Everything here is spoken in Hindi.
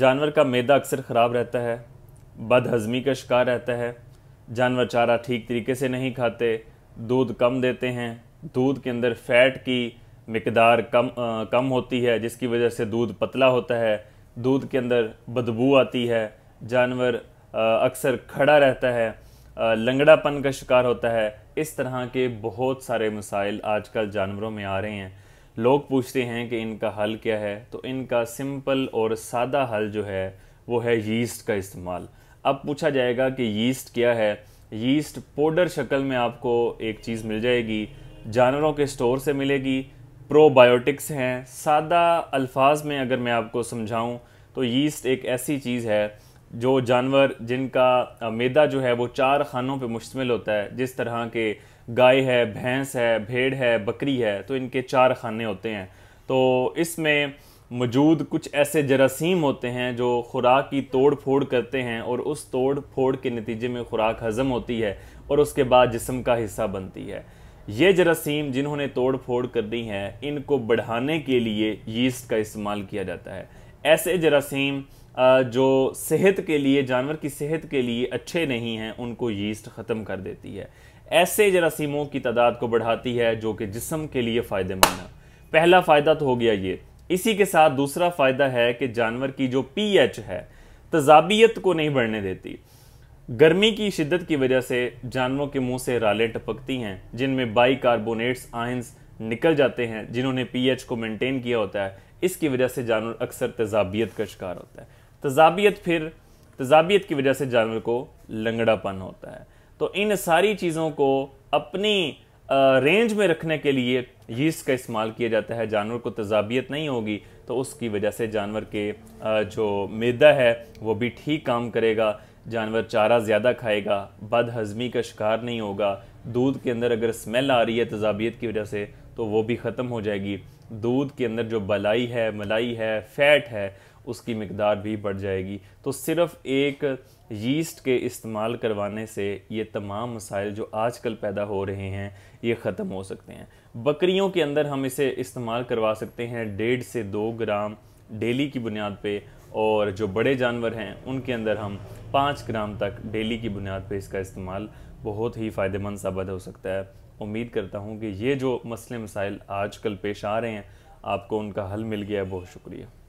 जानवर का मैदा अक्सर ख़राब रहता है बदहज़मी का शिकार रहता है जानवर चारा ठीक तरीके से नहीं खाते दूध कम देते हैं दूध के अंदर फैट की मकदार कम आ, कम होती है जिसकी वजह से दूध पतला होता है दूध के अंदर बदबू आती है जानवर अक्सर खड़ा रहता है लंगड़ापन का शिकार होता है इस तरह के बहुत सारे मसाइल आजकल जानवरों में आ रहे हैं लोग पूछते हैं कि इनका हल क्या है तो इनका सिंपल और सादा हल जो है वो है यीस्ट का इस्तेमाल अब पूछा जाएगा कि यीस्ट क्या है यीस्ट पाउडर शक्ल में आपको एक चीज़ मिल जाएगी जानवरों के स्टोर से मिलेगी प्रोबायोटिक्स हैं सादा अल्फाज में अगर मैं आपको समझाऊं तो यीस्ट एक ऐसी चीज़ है जो जानवर जिनका मैदा जो है वो चार खानों पे मुश्तमिल होता है जिस तरह के गाय है भैंस है भेड़ है बकरी है तो इनके चार खाने होते हैं तो इसमें मौजूद कुछ ऐसे जरासीम होते हैं जो खुराक की तोड़ फोड़ करते हैं और उस तोड़ फोड़ के नतीजे में खुराक हज़म होती है और उसके बाद जिसम का हिस्सा बनती है ये जरासीम जिन्होंने तोड़ फोड़ कर दी हैं इनको बढ़ाने के लिए यीस्ट का इस्तेमाल किया जाता है ऐसे जरासीम जो सेहत के लिए जानवर की सेहत के लिए अच्छे नहीं हैं उनको यीस्ट ख़त्म कर देती है ऐसे जरासीमों की तादाद को बढ़ाती है जो कि जिसम के लिए फ़ायदेमंद है पहला फ़ायदा तो हो गया ये इसी के साथ दूसरा फ़ायदा है कि जानवर की जो पीएच है तजाबियत को नहीं बढ़ने देती गर्मी की शिद्दत की वजह से जानवरों के मुंह से रालें टपकती हैं जिनमें बाई कार्बोनेट्स आयंस निकल जाते हैं जिन्होंने पीएच को मेंटेन किया होता है इसकी वजह से जानवर अक्सर तजाबियत का शिकार होता है तजाबियत फिर तजाबियत की वजह से जानवर को लंगड़ापन होता है तो इन सारी चीज़ों को अपनी रेंज में रखने के लिए यीस्ट का इस्तेमाल किया जाता है जानवर को तजाबियत नहीं होगी तो उसकी वजह से जानवर के जो मैदा है वो भी ठीक काम करेगा जानवर चारा ज़्यादा खाएगा बद हज़मी का शिकार नहीं होगा दूध के अंदर अगर स्मेल आ रही है तजाबियत की वजह से तो वो भी ख़त्म हो जाएगी दूध के अंदर जो बलाई है मलाई है फैट है उसकी मकदार भी बढ़ जाएगी तो सिर्फ एक यीस्ट के इस्तेमाल करवाने से ये तमाम मसाइल जो आजकल पैदा हो रहे हैं ये ख़त्म हो सकते हैं बकरियों के अंदर हम इसे इस्तेमाल करवा सकते हैं डेढ़ से दो ग्राम डेली की बुनियाद पे और जो बड़े जानवर हैं उनके अंदर हम पाँच ग्राम तक डेली की बुनियाद पे इसका इस्तेमाल बहुत ही फ़ायदेमंद साबित हो सकता है उम्मीद करता हूँ कि ये जो मसले मसाइल आजकल पेश आ रहे हैं आपको उनका हल मिल गया है बहुत शुक्रिया